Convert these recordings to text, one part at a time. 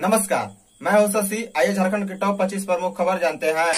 नमस्कार मैं हूं शशि आइए झारखंड के टॉप 25 प्रमुख खबर जानते हैं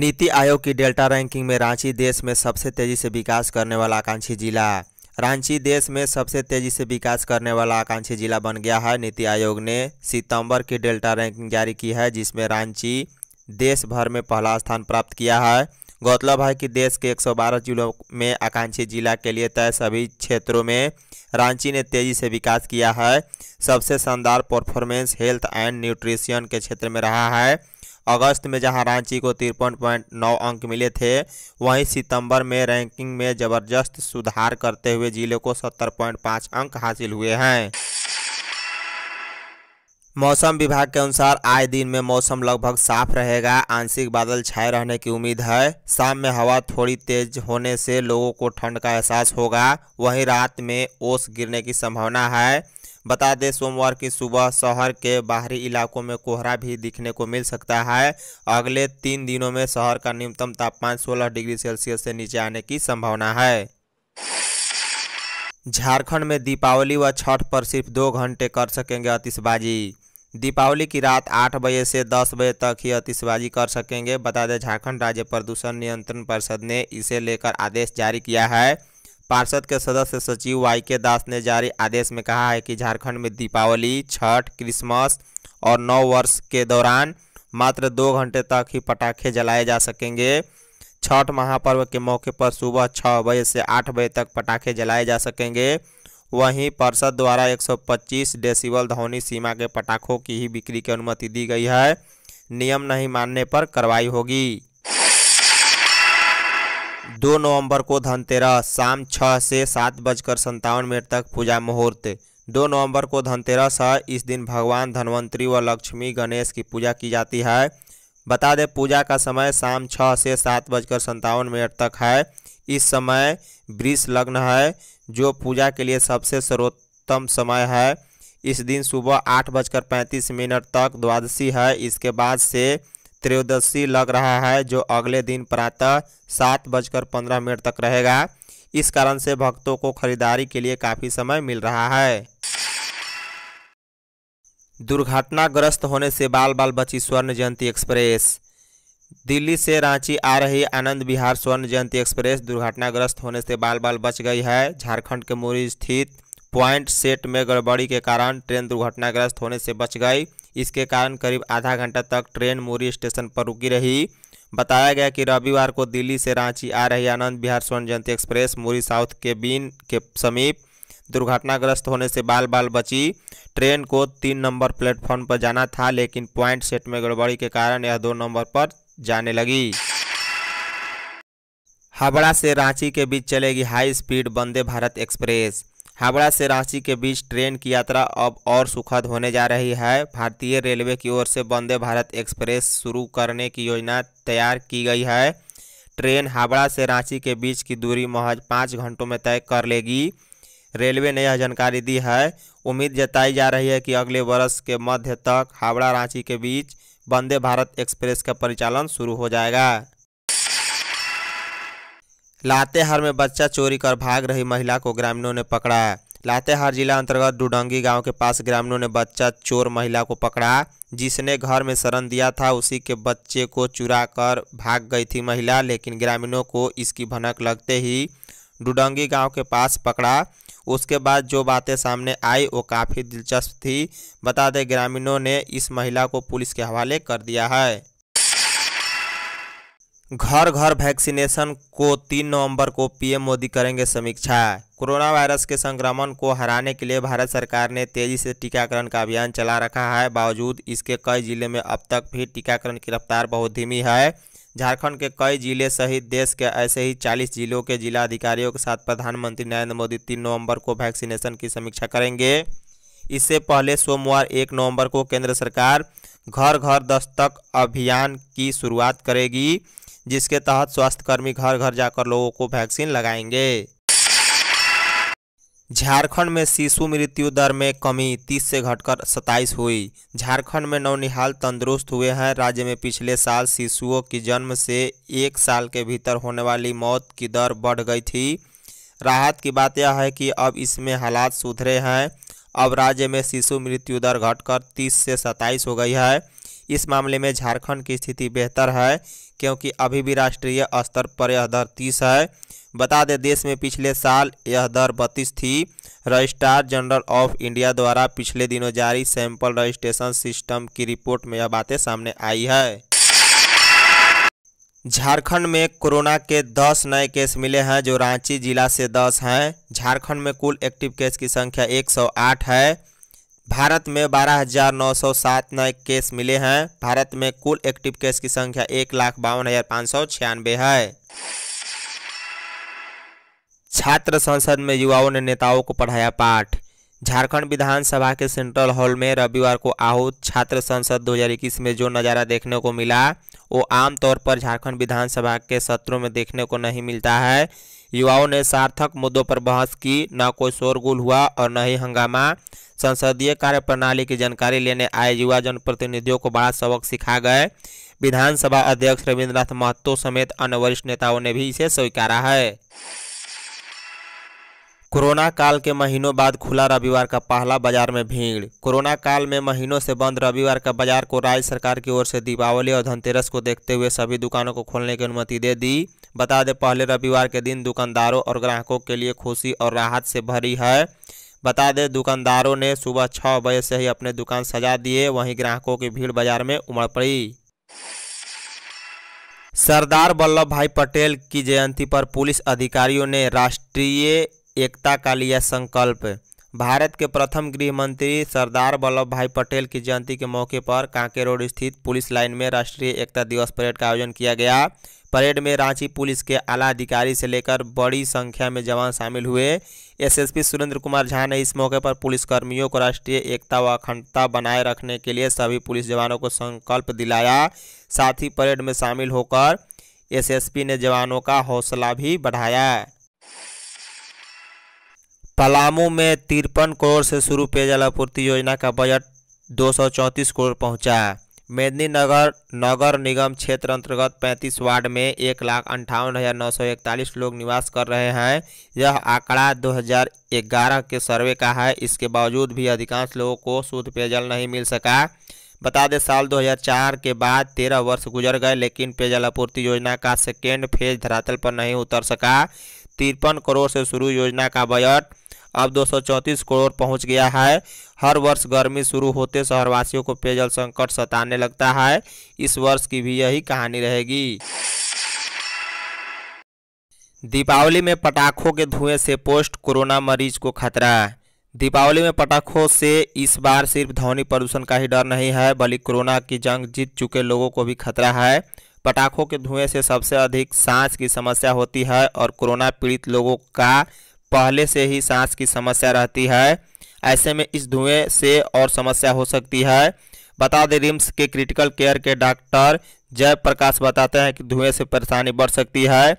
नीति आयोग की डेल्टा रैंकिंग में रांची देश में सबसे तेजी से विकास करने वाला आकांक्षी जिला रांची देश में सबसे तेजी से विकास करने वाला आकांक्षी जिला बन गया है नीति आयोग ने सितंबर की डेल्टा रैंकिंग जारी की है जिसमें रांची देश भर में पहला स्थान प्राप्त किया है गौरतलब है कि देश के 112 जिलों में आकांक्षी जिला के लिए तय सभी क्षेत्रों में रांची ने तेजी से विकास किया है सबसे शानदार परफॉर्मेंस हेल्थ एंड न्यूट्रिशन के क्षेत्र में रहा है अगस्त में जहां रांची को तिरपन पॉइंट नौ अंक मिले थे वहीं सितंबर में रैंकिंग में जबरदस्त सुधार करते हुए जिले को सत्तर पॉइंट पाँच अंक हासिल हुए हैं मौसम विभाग के अनुसार आए दिन में मौसम लगभग साफ रहेगा आंशिक बादल छाए रहने की उम्मीद है शाम में हवा थोड़ी तेज होने से लोगों को ठंड का एहसास होगा वहीं रात में ओस गिरने की संभावना है बता दें सोमवार की सुबह शहर के बाहरी इलाकों में कोहरा भी दिखने को मिल सकता है अगले तीन दिनों में शहर का न्यूनतम तापमान सोलह डिग्री सेल्सियस से नीचे आने की संभावना है झारखंड में दीपावली व छठ पर सिर्फ दो घंटे कर सकेंगे आतिशबाजी दीपावली की रात आठ बजे से दस बजे तक ही आतिशबाजी कर सकेंगे बता दें झारखंड राज्य प्रदूषण नियंत्रण परिषद ने इसे लेकर आदेश जारी किया है पार्षद के सदस्य सचिव वाई के दास ने जारी आदेश में कहा है कि झारखंड में दीपावली छठ क्रिसमस और नौ वर्ष के दौरान मात्र दो घंटे तक ही पटाखे जलाए जा सकेंगे छठ महापर्व के मौके पर सुबह छः बजे से आठ बजे तक पटाखे जलाए जा सकेंगे वहीं पर्षद द्वारा 125 डेसिबल ध्वनि सीमा के पटाखों की ही बिक्री की अनुमति दी गई है नियम नहीं मानने पर कार्रवाई होगी दो नवंबर को धनतेरस शाम छः से सात बजकर संतावन मिनट तक पूजा मुहूर्त दो नवंबर को धनतेरस है इस दिन भगवान धनवंतरी व लक्ष्मी गणेश की पूजा की जाती है बता दें पूजा का समय शाम छः से सात बजकर संतावन मिनट तक है इस समय वृष लग्न है जो पूजा के लिए सबसे सर्वोत्तम समय है इस दिन सुबह आठ बजकर पैंतीस मिनट तक द्वादशी है इसके बाद से त्रयोदशी लग रहा है जो अगले दिन प्रातः सात बजकर पंद्रह मिनट तक रहेगा इस कारण से भक्तों को खरीदारी के लिए काफ़ी समय मिल रहा है दुर्घटनाग्रस्त होने से बाल बाल बची स्वर्ण जयंती एक्सप्रेस दिल्ली से रांची आ रही आनंद बिहार स्वर्ण जयंती एक्सप्रेस दुर्घटनाग्रस्त होने से बाल बाल बच गई है झारखंड के मुरी स्थित पॉइंट सेट में गड़बड़ी के कारण ट्रेन दुर्घटनाग्रस्त होने से बच गई इसके कारण करीब आधा घंटा तक ट्रेन मुरी स्टेशन पर रुकी रही बताया गया कि रविवार को दिल्ली से रांची आ रही आनंद बिहार स्वर्ण जयंती एक्सप्रेस मुरी साउथ के बीन के समीप दुर्घटनाग्रस्त होने से बाल बाल बची ट्रेन को तीन नंबर प्लेटफॉर्म पर जाना था लेकिन पॉइंट सेट में गड़बड़ी के कारण यह दो नंबर पर जाने लगी हावड़ा से रांची के बीच चलेगी high speed Vande Bharat express Howrah से रांची के बीच ट्रेन की यात्रा अब और सुखद होने जा रही है भारतीय रेलवे की ओर से वंदे भारत एक्सप्रेस शुरू करने की योजना तैयार की गई है ट्रेन हावड़ा से रांची के बीच की दूरी महज पाँच घंटों में तय कर लेगी रेलवे ने यह जानकारी दी है उम्मीद जताई जा रही है कि अगले वर्ष के मध्य तक हावड़ा रांची के बीच वंदे भारत एक्सप्रेस का परिचालन शुरू हो जाएगा लातेहार में बच्चा चोरी कर भाग रही महिला को ग्रामीणों ने पकड़ा लातेहार जिला अंतर्गत डुडंगी गांव के पास ग्रामीणों ने बच्चा चोर महिला को पकड़ा जिसने घर में शरण दिया था उसी के बच्चे को चुरा कर भाग गई थी महिला लेकिन ग्रामीणों को इसकी भनक लगते ही डुडंगी गांव के पास पकड़ा उसके बाद जो बातें सामने आई वो काफ़ी दिलचस्प थी बता दें ग्रामीणों ने इस महिला को पुलिस के हवाले कर दिया है घर घर वैक्सीनेशन को तीन नवंबर को पीएम मोदी करेंगे समीक्षा कोरोना वायरस के संक्रमण को हराने के लिए भारत सरकार ने तेजी से टीकाकरण का अभियान चला रखा है बावजूद इसके कई जिले में अब तक भी टीकाकरण की रफ्तार बहुत धीमी है झारखंड के कई जिले सहित देश के ऐसे ही 40 जिलों के जिलाधिकारियों के साथ प्रधानमंत्री नरेंद्र मोदी तीन नवंबर को वैक्सीनेशन की समीक्षा करेंगे इससे पहले सोमवार एक नवंबर को केंद्र सरकार घर घर दस्तक अभियान की शुरुआत करेगी जिसके तहत स्वास्थ्यकर्मी घर घर जाकर लोगों को वैक्सीन लगाएंगे झारखंड में शिशु मृत्यु दर में कमी 30 से घटकर 27 हुई झारखंड में नौनिहाल तंदुरुस्त हुए हैं राज्य में पिछले साल शिशुओं की जन्म से एक साल के भीतर होने वाली मौत की दर बढ़ गई थी राहत की बात यह है कि अब इसमें हालात सुधरे हैं अब राज्य में शिशु मृत्यु दर घटकर 30 से 27 हो गई है इस मामले में झारखंड की स्थिति बेहतर है क्योंकि अभी भी राष्ट्रीय स्तर पर यह दर तीस है बता दें देश में पिछले साल यह दर बत्तीस थी रजिस्ट्रार जनरल ऑफ इंडिया द्वारा पिछले दिनों जारी सैंपल रजिस्ट्रेशन सिस्टम की रिपोर्ट में यह बातें सामने आई है झारखंड में कोरोना के 10 नए केस मिले हैं जो रांची जिला से 10 हैं झारखंड में कुल एक्टिव केस की संख्या 108 है भारत में 12,907 नए केस मिले हैं भारत में कुल एक्टिव केस की संख्या एक लाख बावन हज़ार पाँच सौ है छात्र संसद में युवाओं ने नेताओं को पढ़ाया पाठ झारखंड विधानसभा के सेंट्रल हॉल में रविवार को आहूत छात्र संसद 2021 में जो नज़ारा देखने को मिला वो आमतौर पर झारखंड विधानसभा के सत्रों में देखने को नहीं मिलता है युवाओं ने सार्थक मुद्दों पर बहस की न कोई शोरगुल हुआ और न ही हंगामा संसदीय कार्यप्रणाली की जानकारी लेने आए युवा जनप्रतिनिधियों को बड़ा सबक सिखा गए विधानसभा अध्यक्ष रविन्द्रनाथ महतो समेत अन्य वरिष्ठ नेताओं ने भी इसे स्वीकारा है कोरोना काल के महीनों बाद खुला रविवार का पहला बाजार में भीड़ कोरोना काल में महीनों से बंद रविवार का बाजार को राज्य सरकार की ओर से दीपावली और धनतेरस को देखते हुए सभी दुकानों को खोलने की अनुमति दे दी बता दें पहले रविवार के दिन दुकानदारों और ग्राहकों के लिए खुशी और राहत से भरी है बता दें दुकानदारों ने सुबह छः बजे से ही अपने दुकान सजा दिए वहीं ग्राहकों की भीड़ बाजार में उमड़ पड़ी सरदार वल्लभ भाई पटेल की जयंती पर पुलिस अधिकारियों ने राष्ट्रीय एकता का लिया संकल्प भारत के प्रथम गृह मंत्री सरदार वल्लभ भाई पटेल की जयंती के मौके पर कांके रोड स्थित पुलिस लाइन में राष्ट्रीय एकता दिवस परेड का आयोजन किया गया परेड में रांची पुलिस के आला अधिकारी से लेकर बड़ी संख्या में जवान शामिल हुए एसएसपी सुरेंद्र कुमार झा ने इस मौके पर पुलिसकर्मियों को राष्ट्रीय एकता व अखंडता बनाए रखने के लिए सभी पुलिस जवानों को संकल्प दिलाया साथ ही परेड में शामिल होकर एसएसपी ने जवानों का हौसला भी बढ़ाया पलामू में तिरपन करोड़ से शुरू पेयजल आपूर्ति योजना का बजट दो करोड़ पहुंचा मेदनी नगर निगम क्षेत्र अंतर्गत 35 वार्ड में एक लाख अंठावन हज़ार नौ सौ इकतालीस लोग निवास कर रहे हैं यह आंकड़ा 2011 के सर्वे का है इसके बावजूद भी अधिकांश लोगों को शुद्ध पेयजल नहीं मिल सका बता दें साल 2004 के बाद 13 वर्ष गुजर गए लेकिन पेयजल आपूर्ति योजना का सेकेंड फेज धरातल पर नहीं उतर सका तिरपन करोड़ से शुरू योजना का बजट अब दो करोड़ पहुंच गया है हर वर्ष गर्मी शुरू होते शहरवासियों को पेयजल संकट सताने लगता है इस वर्ष की भी यही कहानी रहेगी दीपावली में पटाखों के धुएं से पोस्ट कोरोना मरीज को खतरा दीपावली में पटाखों से इस बार सिर्फ ध्वनि प्रदूषण का ही डर नहीं है बल्कि कोरोना की जंग जीत चुके लोगों को भी खतरा है पटाखों के धुएं से सबसे अधिक सांस की समस्या होती है और कोरोना पीड़ित लोगों का पहले से ही सांस की समस्या रहती है ऐसे में इस धुएं से और समस्या हो सकती है बता दें रिम्स के क्रिटिकल केयर के डॉक्टर जयप्रकाश बताते हैं कि धुएं से परेशानी बढ़ सकती है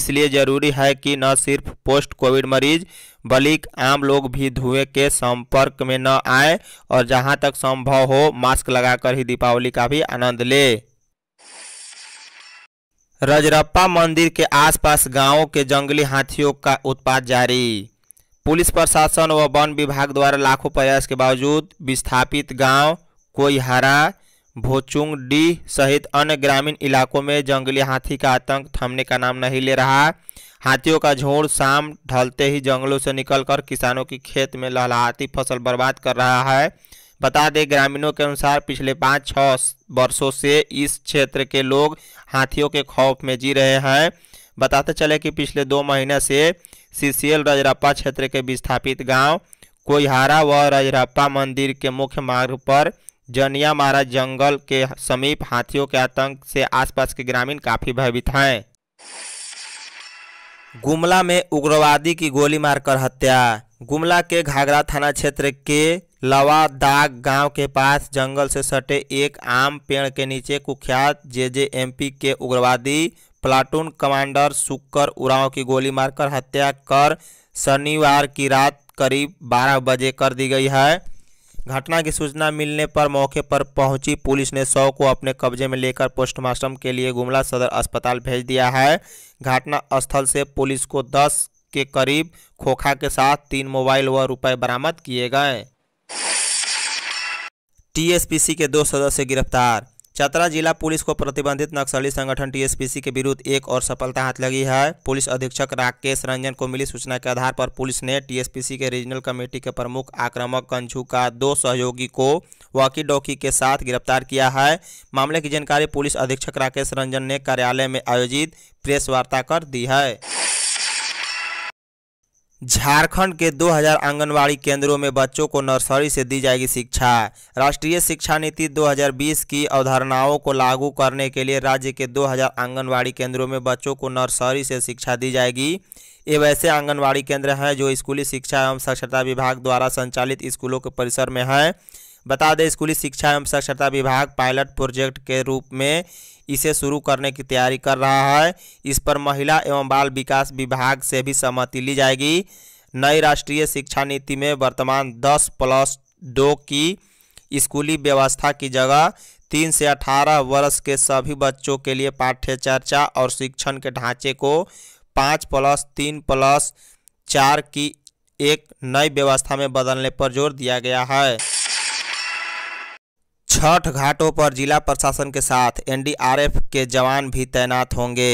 इसलिए जरूरी है कि न सिर्फ पोस्ट कोविड मरीज बल्कि आम लोग भी धुएं के संपर्क में न आए और जहां तक संभव हो मास्क लगाकर ही दीपावली का भी आनंद लें रजरप्पा मंदिर के आसपास गांवों के जंगली हाथियों का उत्पात जारी पुलिस प्रशासन व वन विभाग द्वारा लाखों प्रयास के बावजूद विस्थापित गांव कोईहरा डी सहित अन्य ग्रामीण इलाकों में जंगली हाथी का आतंक थमने का नाम नहीं ले रहा हाथियों का झोड़ शाम ढलते ही जंगलों से निकलकर किसानों की खेत में लहलाहाती फसल बर्बाद कर रहा है बता दें ग्रामीणों के अनुसार पिछले पाँच छः वर्षों से इस क्षेत्र के लोग हाथियों के खौफ में जी रहे हैं बताते चले कि पिछले दो महीने से सीसीएल रजरप्पा क्षेत्र के विस्थापित गांव कोयहारा व रजरप्पा मंदिर के मुख्य मार्ग पर जनिया मारा जंगल के समीप हाथियों के आतंक से आसपास के ग्रामीण काफ़ी भयभीत हैं गुमला में उग्रवादी की गोली मारकर हत्या गुमला के घाघरा थाना क्षेत्र के लवादाग गांव के पास जंगल से सटे एक आम पेड़ के नीचे कुख्यात जेजेएमपी के उग्रवादी प्लाटून कमांडर सुक्कर उराव की गोली मारकर हत्या कर शनिवार की रात करीब 12 बजे कर दी गई है घटना की सूचना मिलने पर मौके पर पहुंची पुलिस ने शव को अपने कब्जे में लेकर पोस्टमार्टम के लिए गुमला सदर अस्पताल भेज दिया है घटना स्थल से पुलिस को 10 के करीब खोखा के साथ तीन मोबाइल व रुपए बरामद किए गए टीएसपीसी के दो सदस्य गिरफ्तार चतरा जिला पुलिस को प्रतिबंधित नक्सली संगठन टीएसपीसी के विरुद्ध एक और सफलता हाथ लगी है पुलिस अधीक्षक राकेश रंजन को मिली सूचना के आधार पर पुलिस ने टीएसपीसी के रीजनल कमेटी के प्रमुख आक्रामक कंझू का दो सहयोगी को वाकी डॉकी के साथ गिरफ्तार किया है मामले की जानकारी पुलिस अधीक्षक राकेश रंजन ने कार्यालय में आयोजित प्रेस वार्ता कर दी है झारखंड के 2000 आंगनबाड़ी केंद्रों में बच्चों को नर्सरी से दी जाएगी शिक्षा राष्ट्रीय शिक्षा नीति 2020 की अवधारणाओं को लागू करने के लिए राज्य के 2000 आंगनबाड़ी केंद्रों में बच्चों को नर्सरी से शिक्षा दी जाएगी ये वैसे आंगनबाड़ी केंद्र हैं जो स्कूली शिक्षा एवं साक्षरता विभाग द्वारा संचालित स्कूलों के परिसर में हैं बता दें स्कूली शिक्षा एवं साक्षरता विभाग पायलट प्रोजेक्ट के रूप में इसे शुरू करने की तैयारी कर रहा है इस पर महिला एवं बाल विकास विभाग से भी सहमति ली जाएगी नई राष्ट्रीय शिक्षा नीति में वर्तमान दस प्लस दो की स्कूली व्यवस्था की जगह तीन से अठारह वर्ष के सभी बच्चों के लिए पाठ्य चर्चा और शिक्षण के ढांचे को पाँच प्लस तीन प्लस चार की एक नई व्यवस्था में बदलने पर जोर दिया गया है छठ घाटों पर जिला प्रशासन के साथ एनडीआरएफ के जवान भी तैनात होंगे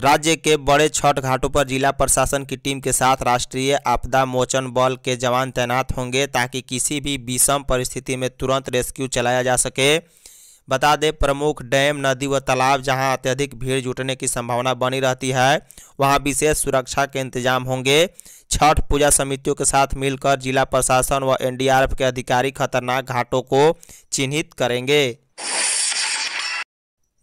राज्य के बड़े छठ घाटों पर जिला प्रशासन की टीम के साथ राष्ट्रीय आपदा मोचन बल के जवान तैनात होंगे ताकि किसी भी विषम परिस्थिति में तुरंत रेस्क्यू चलाया जा सके बता दें प्रमुख डैम नदी व तालाब जहां अत्यधिक भीड़ जुटने की संभावना बनी रहती है वहां विशेष सुरक्षा के इंतजाम होंगे छठ पूजा समितियों के साथ मिलकर जिला प्रशासन व एनडीआरएफ के अधिकारी खतरनाक घाटों को चिन्हित करेंगे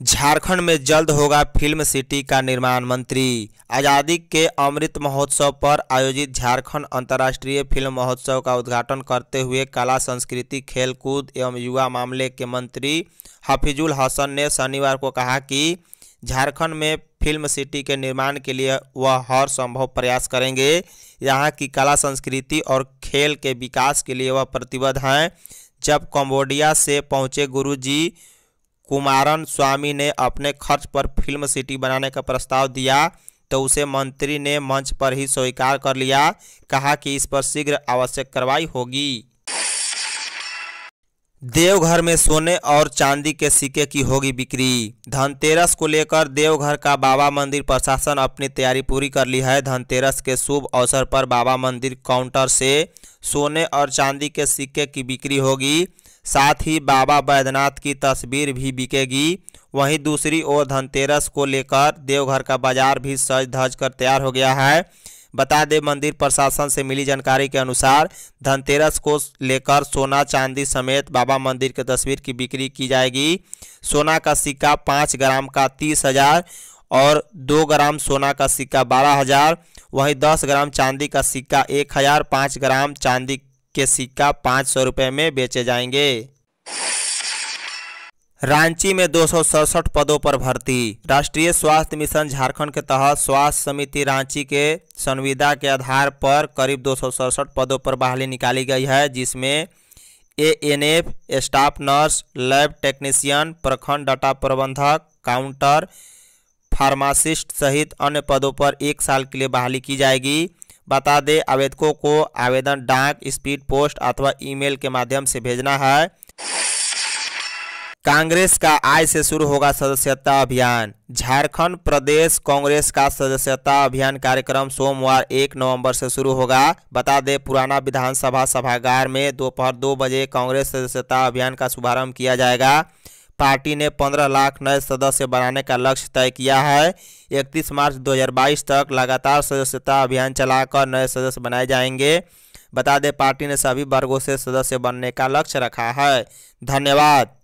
झारखंड में जल्द होगा फिल्म सिटी का निर्माण मंत्री आज़ादी के अमृत महोत्सव पर आयोजित झारखंड अंतर्राष्ट्रीय फिल्म महोत्सव का उद्घाटन करते हुए कला संस्कृति खेलकूद एवं युवा मामले के मंत्री हफीजुल हसन ने शनिवार को कहा कि झारखंड में फिल्म सिटी के निर्माण के लिए वह हर संभव प्रयास करेंगे यहाँ की कला संस्कृति और खेल के विकास के लिए वह प्रतिबद्ध हैं जब कम्बोडिया से पहुँचे गुरु जी कुमारन स्वामी ने अपने खर्च पर फिल्म सिटी बनाने का प्रस्ताव दिया तो उसे मंत्री ने मंच पर ही स्वीकार कर लिया कहा कि इस पर शीघ्र आवश्यक कार्रवाई होगी देवघर में सोने और चांदी के सिक्के की होगी बिक्री धनतेरस को लेकर देवघर का बाबा मंदिर प्रशासन अपनी तैयारी पूरी कर ली है धनतेरस के शुभ अवसर पर बाबा मंदिर काउंटर से सोने और चांदी के सिक्के की बिक्री होगी साथ ही बाबा बैद्यनाथ की तस्वीर भी बिकेगी वहीं दूसरी ओर धनतेरस को लेकर देवघर का बाजार भी सज धज कर तैयार हो गया है बता दें मंदिर प्रशासन से मिली जानकारी के अनुसार धनतेरस को लेकर सोना चांदी समेत बाबा मंदिर के तस्वीर की बिक्री की जाएगी सोना का सिक्का पाँच ग्राम का तीस हज़ार और दो ग्राम सोना का सिक्का बारह हज़ार वहीं दस ग्राम चांदी का सिक्का एक हज़ार पाँच ग्राम चांदी के सिक्का पाँच सौ रुपये में बेचे जाएंगे रांची में दो पदों पर भर्ती राष्ट्रीय स्वास्थ्य मिशन झारखंड के तहत स्वास्थ्य समिति रांची के संविदा के आधार पर करीब दो पदों पर बहाली निकाली गई है जिसमें A N M staff nurse lab technician प्रखंड डाटा प्रबंधक काउंटर फार्मासिस्ट सहित अन्य पदों पर एक साल के लिए बहाली की जाएगी बता दें आवेदकों को आवेदन डाक स्पीड पोस्ट अथवा ईमेल के माध्यम से भेजना है कांग्रेस का आज से शुरू होगा सदस्यता अभियान झारखंड प्रदेश कांग्रेस का सदस्यता अभियान कार्यक्रम सोमवार एक नवंबर से शुरू होगा बता दें पुराना विधानसभा सभागार में दोपहर दो बजे कांग्रेस सदस्यता अभियान का शुभारंभ किया जाएगा पार्टी ने 15 लाख नए सदस्य बनाने का लक्ष्य तय किया है 31 मार्च 2022 तक लगातार सदस्यता अभियान चलाकर नए सदस्य बनाए जाएंगे बता दें पार्टी ने सभी वर्गों से सदस्य बनने का लक्ष्य रखा है धन्यवाद